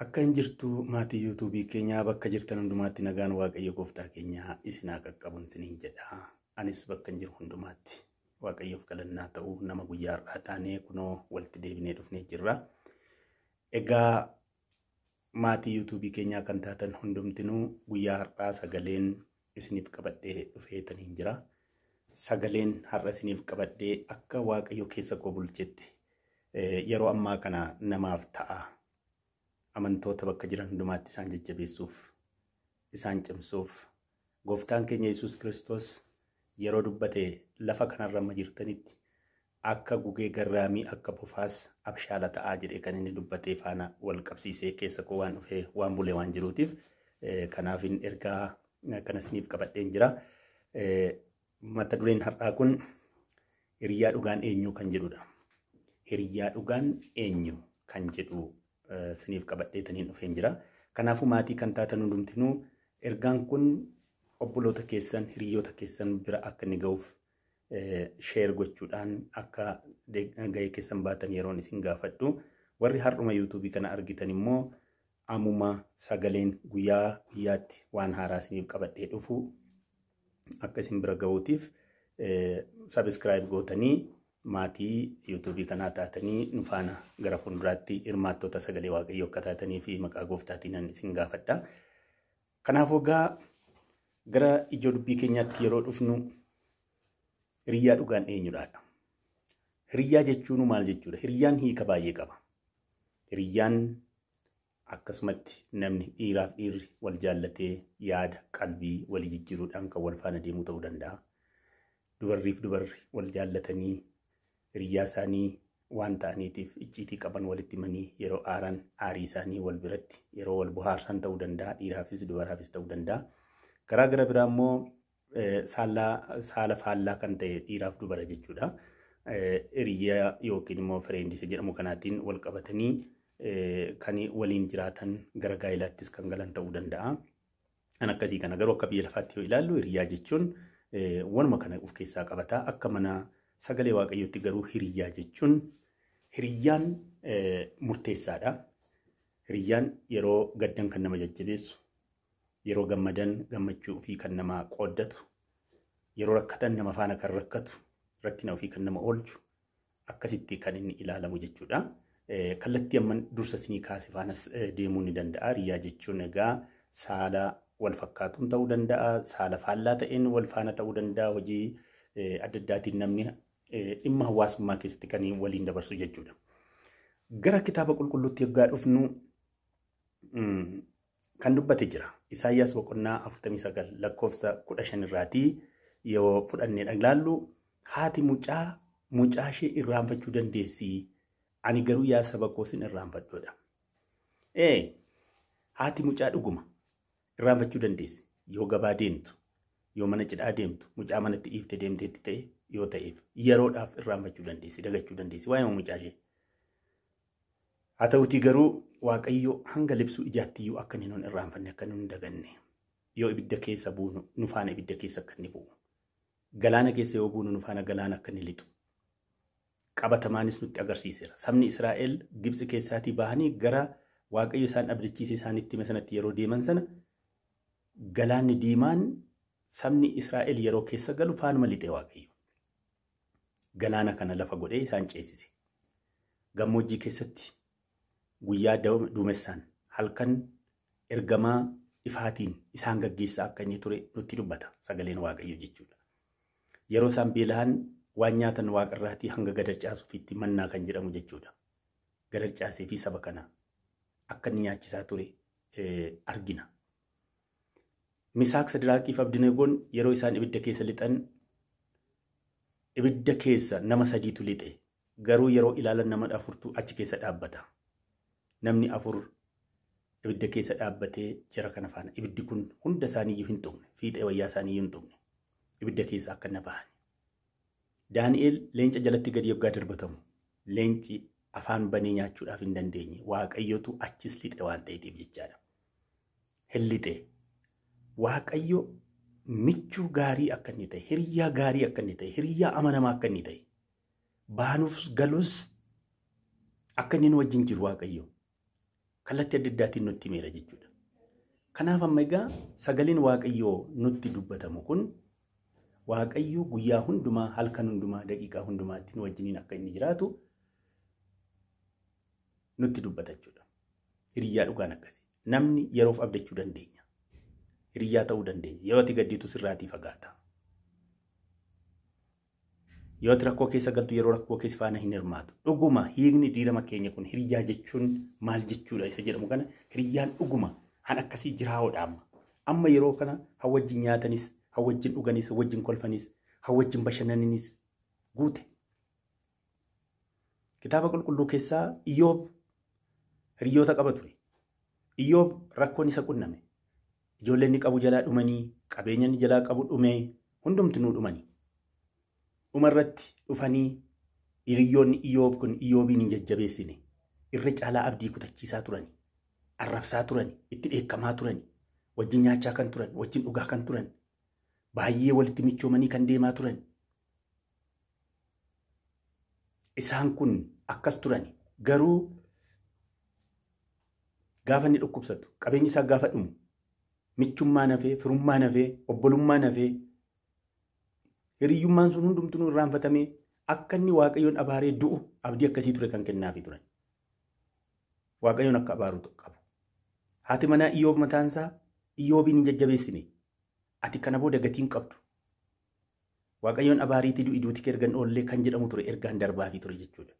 Akka hin jirtu maatii yuutuubii keenyaa bakka jirtan hundumaatti nagaan waaqayyo gooftaa keenya isin haa qaqqabuun isiniin jedha. Anis bakka hin jiru hundumaatti waaqayyoof kadhannaa ta'u nama guyyaa har'aa taanee kunoo walitti deebinee dhufnee jirra. Egaa maatii yuutuubii keenyaa kan taatan hundumtinuu guyyaa har'aa sagaleen isiniif qabadhee dhufeetaniin jira. Sagaleen har'a isiniif qabadhee akka waaqayyo keessa koo eh, yeroo ammaa kana namaaf ta'a. amantoota bakka jiran hundumaatti isaan jajjabeessuuf, isaan cimsuuf, gooftaan keenya yesus Kiristoos yeroo dubbatee lafa kanarra jirtanitti akka gugee garraamii akka bofaas abshaala ta'aa jedhe kan inni dubbatee faana wal qabsiisee keessa koo waan dhufee waan bulee waan jiruutiif eh, kanaaf hin ergaa eh, kanasniif qabadheen jira. Eh, mata dureen har'aa kun hiriyaa dhugaan eenyu kan jedhudha. siniif qabadheetaniin dhufeen jira. Kanaafuu maatii kan taatan hundumtinuu ergaan kun obbolota keessan hiriyota keessan bira akka inni ga'uuf eh, sheer gochuudhaan akka ga'ee keessan baatan yeroon isin gaafadhu. Warri har'uma yuutuubii kana argitan immoo amuma sagaleen guyyaa guyyaatti waan haaraa siniif qabadhee dhufu akka isin bira ga'uutiif eh, sabiskiraayib gootanii maatii yuutuubii kanaa taatanii nufaana gara fuulduraatti hirmaattota sagalee waaqayyoo akka taatanii fi maqaa gooftaatiin isin gaafadha. Kanaaf ogaa gara ijoo dubbii keenyaatti yeroo dhufnu hiriyyaa dhugaan eenyudhaadha. Hiriyyaa jechuun maal jechuudha? Hiriyyaan hiika baay'ee qaba. Hiriyyaan akkasumatti namni dhiiraaf dhiirri wal jaallatee yaada qalbii walii jijjiiruudhaan kan wal faana deemuu ta'uu danda'a. Dubarriif dubarri wal jaallatanii hiriyyaa isaanii waan ta'aniitiif icciitii qaban walitti manii yeroo aaran aarii isaanii wal biratti yeroo wal buhaarsan ta'uu danda'a dhiiraafis dubaraafis ta'uu danda'a. Garaa gara biraa immoo saala faallaa kan ta'e dhiiraaf dubara jechuudha. Hiriyyaa yookiin immoo fireendisa jedhamu kanaatiin wal qabatanii kan waliin jiraatan gara gaa'ilaattis kan galan ta'uu danda'a. Kan akkasii kana garuu akka biyya lafaatti yoo ilaallu hiriyyaa jechuun wanuma kana of keessaa qabata akka manaa. sagalee waaqayyootti garuu hiriyyaa jechuun hiriyyaan murteessaadha. Hiriyyaan yeroo gaddan kan nama jajjabeessu, yeroo gammadan gammachuu ofii kan nama qooddatu, yeroo rakkatan nama faana kan rakkatu, rakkina ofii kan nama oolchu akkasitti kan inni ilaalamu jechuudha. Kallattii amma dursa sinii kaase faanas deemuu ni danda'a. Hiriyyaa jechuun egaa saala wal fakkaatuun ta'uu danda'a, saala faallaa ta'een wal faana ta'uu danda'a, hojii adda addaatiin namni dhimma hawaasummaa keessatti kan waliin dabarsu jechuudha. Gara kitaaba qulqulluutti yoggaa dhufnu kan dubbate jira. Isaayyaas boqonnaa afurtamii sagal lakkoofsa kudha shan irraatii yoo fudhannee dhaglaallu haati mucaa mucaashee irraanfachuu dandeessi. ani garuu yaa saba koosin irraanfadhoodha. Ee haati mucaa dhuguma irraanfachuu dandeessi yoo gabaa deemtu yoo mana cidhaa deemtu mucaa manatti dhiiftee deemteetti ta'e yoo ta'eef yeroodhaaf irraanfachuu dandeessi dagachuu dandeessi waa'ee mucaashee. Haa ta'utii garuu waaqayyo hanga libsuu ijaattiyyuu akka inni nuun irraanfanne akka nuun daganne yoo ibidda keessa buunu nufaana ibidda keessa akka inni bu'u galaana keessa yoo buunu nufaana galaana akka inni lixu qabatamaanis nutti agarsiiseera sabni Israa'el gibsi keessaatii bahanii gara waaqayyo isaan dhabdachiisee isaanitti masanatti yeroo deeman sana galaanni diimaan sabni Israa'el yeroo keessa galu faanuma lixee waaqayyo. galaana kana lafa godhee isaan ceesise. Gammoojjii keessatti guyyaa duumessaan halkan ergamaa ifaatiin isaan gaggeessaa akka inni ture nutti dubbata sagaleen waaqayyo jechuudha. Yeroo isaan beela'an waan nyaatan waaqarraatii hanga gadarcaasuufitti mannaa kan jedhamu jechuudha. Gadarcaasee fi saba kanaa akka inni nyaachisaa ture eh, argina. Misaaksa Sidiraaqii fi yeroo isaan ibidda keessa lixan ibidda keessa nama sadiitu lixe garuu yeroo ilaala nama afurtu achi keessa dhaabbata. Namni afur ibidda keessa dhaabbatee jira kana faana ibiddi kun hunda isaaniiyyuu hin tuqne fiixee wayyaa isaaniiyyuu hin ibidda keessa akka na Daani'eel leenca jalatti gadi yoggaa darbatamu leenci afaan banee nyaachuudhaaf hin dandeenye waaqayyotu achis lixe waan ta'eetiif jechaadha. waaqayyo michuu gaarii akka inni ta'e hiriyyaa gaarii akka inni ta'e hiriyyaa amanamaa akka inni ta'e baanuuf galus akka inni nu wajjin jiru waaqayyo kallattii adda addaatiin nutti himeera jechuudha. Kanaaf amma egaa sagaleen waaqayyoo nutti dubbatamu kun waaqayyo guyyaa hundumaa halkan hundumaa daqiiqaa hundumaatti nu wajjiniin akka inni jiraatu nutti dubbata jechuudha. Hiriyyaa dhugaan akkasii namni yeroof abdachuu dandeenya. hiriyyaa ta'uu dandeenya. Yoo ati gaddiitu sirraatii fagaata. Yoo ati rakkoo keessa galtu yeroo rakkoo keessa faana hin hirmaatu. Dhuguma hiikni diirama keenya kun hiriyyaa jechuun maal jechuudha isa jedhamu kana hiriyyaan dhuguma han akkasii jiraa'oodha amma. Amma yeroo kana hawwajjin nyaatanis, hawwajjin dhuganis, hawwajjin kolfanis, hawwajjin bashannaninis guute. Kitaaba qulqulluu keessaa Iyyoob hiriyoota qaba ture. Iyyoob rakkoon isa qunname. ijoollee inni qabu jalaa dhumanii qabeenya inni jalaa qabu dhumee hundumtinuu dhumanii irratti dhufanii hiriyyoonni kun iyoobiin hin jajjabeessine irra caalaa abdii kutachiisaa turanii. arrabsaa turanii itti dheekkamaa turanii wajjin nyaachaa kan turanii wajjin dhugaa kan turan baay'ee walitti michoomanii kan deemaa turan isaan kun akkas turanii garuu gaafa inni dhukkubsatu qabeenyi isaa gaafa dhumu michummaan hafee, firummaan hafee, obbolummaan hafee hiriyyummaan sun hundumtuu irraanfatamee akka inni waaqayyoon abaaree du'u abdii akkasii ture kan kennaafii turan. Waaqayyoon akka abaaru qabu. Haati manaa iyyoob mataansaa iyyoobiin jajjabeessine. Ati kana booda gatiin qabdu. Waaqayyoon abaariitii du'i ergan oollee kan jedhamu ture ergaan darbaafii ture jechuudha.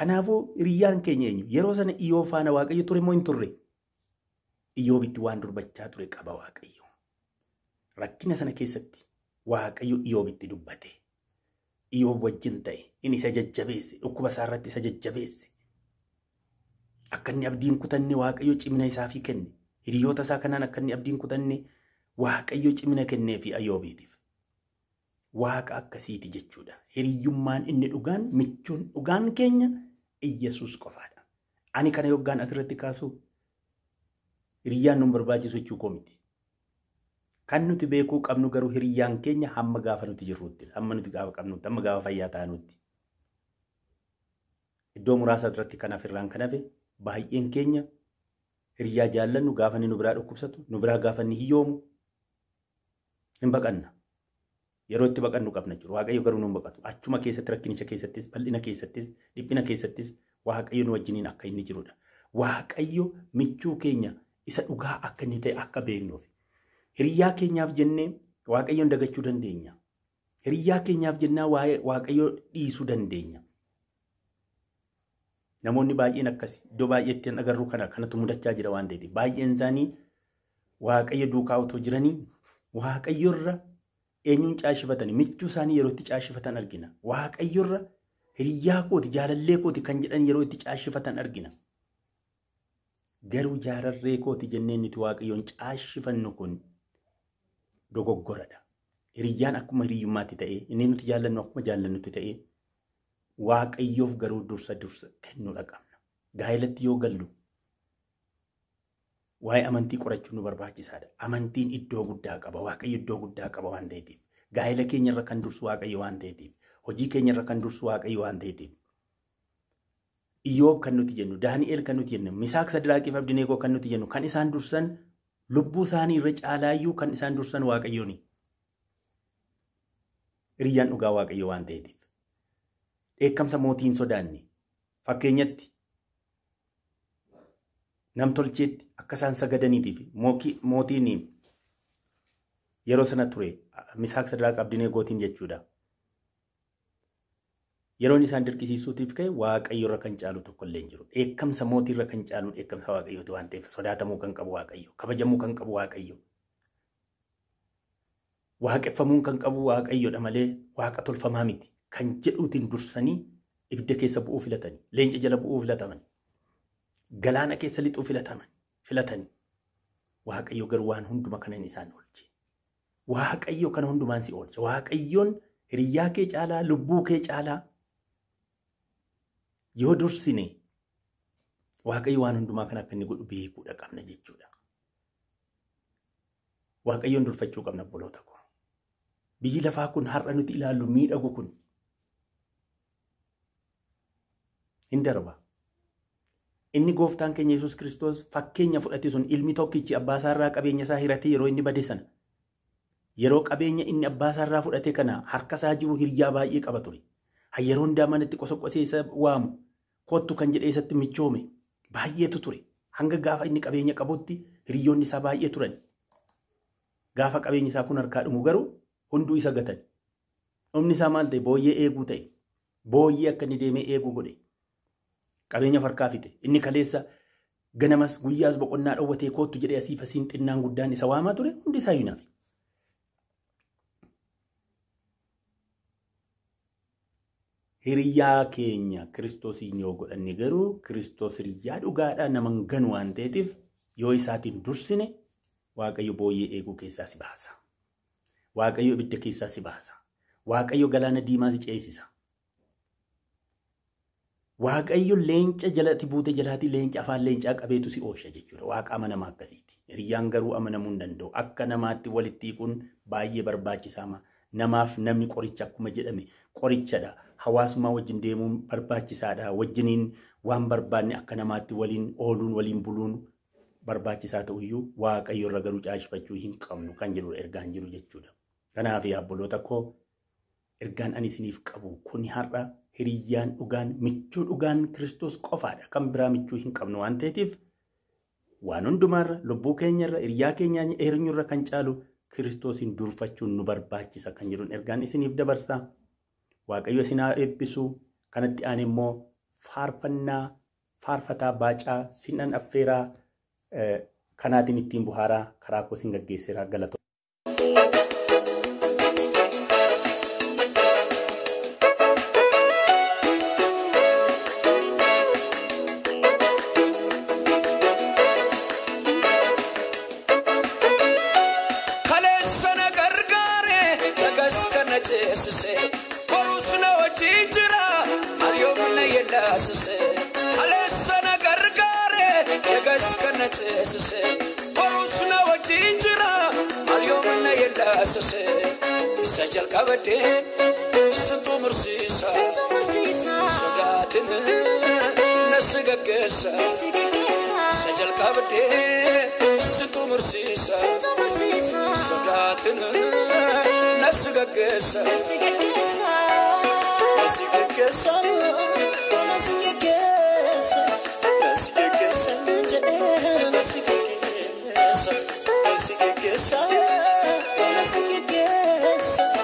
Kanaafuu hiriyyaan keenya eenyu yeroo sana iyyoo faana waaqayyo ture moo hin Iyyoobitti waan durbachaa ture qaba Waaqayyo. Rakkina sana keessatti Waaqayyo Iyyoobitti dubbate. iyoo wajjin ta'e inni isa jajjabeesse dhukkuba isaa isa jajjabeesse. Akka inni abdiin kutanne Waaqayyo cimina isaafii kenne. Hiriyoota isaa kanaan akka inni abdiin kutanne Waaqayyo cimina kennee fi Iyyoobiitiif. Waaqa akkasiiti jechuudha. Hiriyyummaan inni dhugaan michuun dhugaan keenya Iyyasuus qofaadha. Ani kana yoggaan asirratti kaasu hiriyyaan nu barbaachisu koo miti. Kan nuti beekuu qabnu garuu hiriyyaan keenya hamma gaafa nuti jirruutti, hamma nuti gaafa qabnutti, hamma gaafa fayyaa ta'anutti. Iddoo muraasa irratti kanaaf irraan kan baay'een keenya hiriyyaa jaallannu gaafa nu biraa dhukkubsatu, nu biraa gaafanni ni hiyyoomu hin baqanna. Yeroo itti baqannu qabna jiru. Waaqayyo garuu nuun baqatu. Achuma keessatti rakkinicha keessattis, bal'ina keessattis, dhiphina keessattis Waaqayyo nu wajjiniin akka inni jirudha. Waaqayyo michuu keenya isa dhugaa akka inni ta'e akka beeknuuf. Hiriyyaa keenyaaf jennee waaqayyoon dagachuu dandeenya. Hiriyyaa keenyaaf jennaa waaqayyoo dhiisuu dandeenya. Namoonni baay'een akkasi iddoo baay'eetti agarru kana kanatu mudachaa jira waan ta'eef baay'een isaanii waaqayyo duukaa otoo jiranii waaqayyorra eenyuun caashifatanii michuu isaanii yeroo itti caashifatan argina. Waaqayyorra hiriyyaa kooti jaalallee kooti kan jedhan yeroo itti caashifatan argina. garuu jaararree kooti jenneen nuti waaqayyoon caashifannu kun dogoggoradha. Hiriyyaan akkuma hiriyyummaatti ta'ee, inni nuti jaallannu akkuma jaallannutti ta'ee, waaqayyoof garuu dursa dursa kennuu dhaqabna. Gaa'elatti yoo gallu waa'ee amantii qorachuun nu barbaachisaadha. Amantiin iddoo guddaa qaba. Waaqayyo iddoo guddaa qaba waan ta'eetiif. Gaa'ela keenyarra kan dursu waaqayyo waan ta'eetiif. Hojii keenyarra kan dursu waaqayyo waan ta'eetiif. Iyyoob kan nuti jennu, Daani'eel kan nuti jennu, Misaak Sadiraaqii fi kan nuti jennu, kan isaan dursan lubbuu isaanii irra caalaayyuu kan isaan dursan waaqayyooni. Hiriyyaan dhugaa waaqayyo waan ta'eetiif. Dheekkamsa mootiin sodaanne nam tolcheetti akka isaan sagadaniitiif mootiin yeroo sana ture Misaak Sadiraaq Abdineegootiin jechuudha. yeroon isaan dirqisiisuutiif ka'e waaqayyo irra kan caalu tokko illee hin jiru. Eekkamsa mootii irra kan caalu eekkamsa waaqayyooti waan ta'eef sodaatamuu kan qabu waaqayyo, kabajamuu kan qabu waaqayyo, waaqeffamuun kan qabu waaqayyoodha malee waaqa tolfamaa miti kan jedhuutiin dursanii ibidda keessa bu'uu filatanii, leenca jala bu'uu filataman, galaana keessa lixuu filataman, filatanii waaqayyo garuu waan hunduma kanan isaan oolche. Waaqayyo kana hundumaan si oolche. Waaqayyoon hiriyyaa kee caalaa, lubbuu kee caalaa yoo dursine waaqayyo waan hundumaa kanaaf inni godhu beekuudha qabna jechuudha. Waaqayyoon durfachuu qabna boloota koo. Biyyi lafaa kun har'a nuti ilaallu miidhagu kun hin darba. Inni gooftaan keenya Yesuus Kiristoos fakkeenya fudhate sun ilmi tokkichi abbaasaarraa qabeenya isaa hiratee yeroo inni bade sana yeroo qabeenya inni abbaasaarraa fudhate kana harka isaa jiru hiryaa baay'ee qaba ture. yeroo hundaa manatti qosoqqosee isa waamu kootu kan jedhee isatti michoome baay'eetu ture. Hanga gaafa inni qabeenya qabutti hiriyoonni isaa baay'ee turan. Gaafa qabeenyi isaa kun harkaa dhumu garuu hunduu isa gatan. Humni isaa maal ta'e booyyee eeguu ta'e. Booyyee akka inni deemee eeguu godhe. Qabeenya farkaa fite. Inni kaleessa ganamas guyyaas boqonnaa dhoowwatee koottu jedhee asiif asiin xinnaan guddaan isa waamaa ture hundi isaa hinaaf. hiriyaa keenya kiristoosiin yoo godhanne garuu kiristoos hiriyaa dhugaadhaa naman ganu waan ta'eetiif yoo isaatiin dursine waaqayyo boyee eeguu keessaa si baasa. Waaqayyo ibidda keessaa si baasa. Waaqayyo galaana diimaa si ceesisa. Waaqayyo leenca jalatti buute jalaatti leenca afaan leencaa qabeetu si oolcha jechuudha. Waaqa amanama akkasiiti. Hiriyyaan garuu amanamuu hin danda'u. Akka namaatti walitti hiikuun baay'ee barbaachisaama. Namaaf namni qoricha akkuma jedhame qorichadha. hawaasummaa wajjin deemuun barbaachisaadha. Wajjiniin waan barbaanne akka namaatti waliin ooluun waliin buluun barbaachisaa ta'uyyuu waaqayyo irra garuu caashifachuu hin qabnu kan jiru ergaan jiru jechuudha. Kanaaf obboloota koo ergaan ani isiniif qabu kuni har'a hiriyyaan dhugaan michuu dhugaan Kiristoos qofaadha. Kan biraa michuu hin qabnu waan ta'eetiif waan hundumaarra lubbuu keenyarra hiriyyaa keenya eenyurra kan caalu Kiristoosiin durfachuun nu barbaachisa kan jiru ergaan isiniif dabarsaa. waaqayyo sinaa eebbisu kanatti aan immoo faarfannaa faarfataa baacaa sinan affeeraa kanaatiin ittiin buhaaraa karaa koo sin gaggeesseeraa galatoota. nagas kana ceesise borusuna wajjin jira malyooma na yellaasise isa jalqaba dee sintu mursiisa sodaatin na si gaggeessa isa jalqaba dee sintu mursiisa sodaatin na si gaggeessa na si gaggeessa na si gaggeessa I, yes, I, yes, I, yes,